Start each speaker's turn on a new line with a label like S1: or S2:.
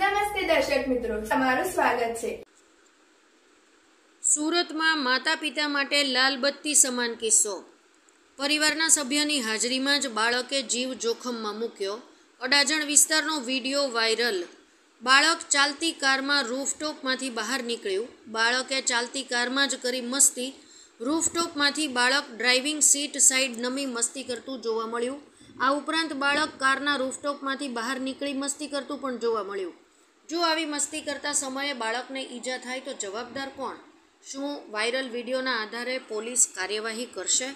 S1: નમસ્તે દર્શક મિત્રો તમારું સ્વાગત છે સુરતમાં માતા પિતા માટે લાલબત્તી સમાન કિસ્સો પરિવારના સભ્યની હાજરીમાં જ બાળકે જીવ જોખમમાં મૂક્યો અડાજણ વિસ્તારનો વિડીયો વાયરલ બાળક ચાલતી કારમાં રૂફટોપમાંથી બહાર નીકળ્યું બાળકે ચાલતી કારમાં જ કરી મસ્તી રૂફટોપમાંથી બાળક ડ્રાઇવિંગ સીટ સાઇડ નમી મસ્તી કરતું જોવા મળ્યું આ ઉપરાંત બાળક કારના રૂફટોપમાંથી બહાર નીકળી મસ્તી કરતું પણ જોવા મળ્યું જો આવી મસ્તી કરતા સમયે બાળકને ઈજા થાય તો જવાબદાર કોણ શું વાયરલ વિડીયોના આધારે પોલીસ કાર્યવાહી કરશે